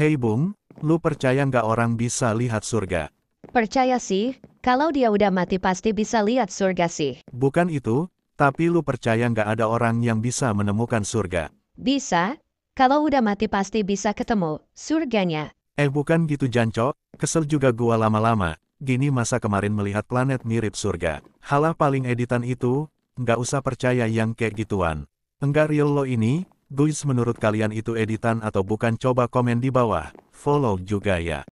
Hei Bung, lu percaya nggak orang bisa lihat surga? Percaya sih, kalau dia udah mati pasti bisa lihat surga sih. Bukan itu, tapi lu percaya nggak ada orang yang bisa menemukan surga? Bisa, kalau udah mati pasti bisa ketemu surganya. Eh bukan gitu Janco, kesel juga gua lama-lama. Gini masa kemarin melihat planet mirip surga. Halah paling editan itu, nggak usah percaya yang kayak gituan. Enggak real lo ini, Guys menurut kalian itu editan atau bukan coba komen di bawah, follow juga ya.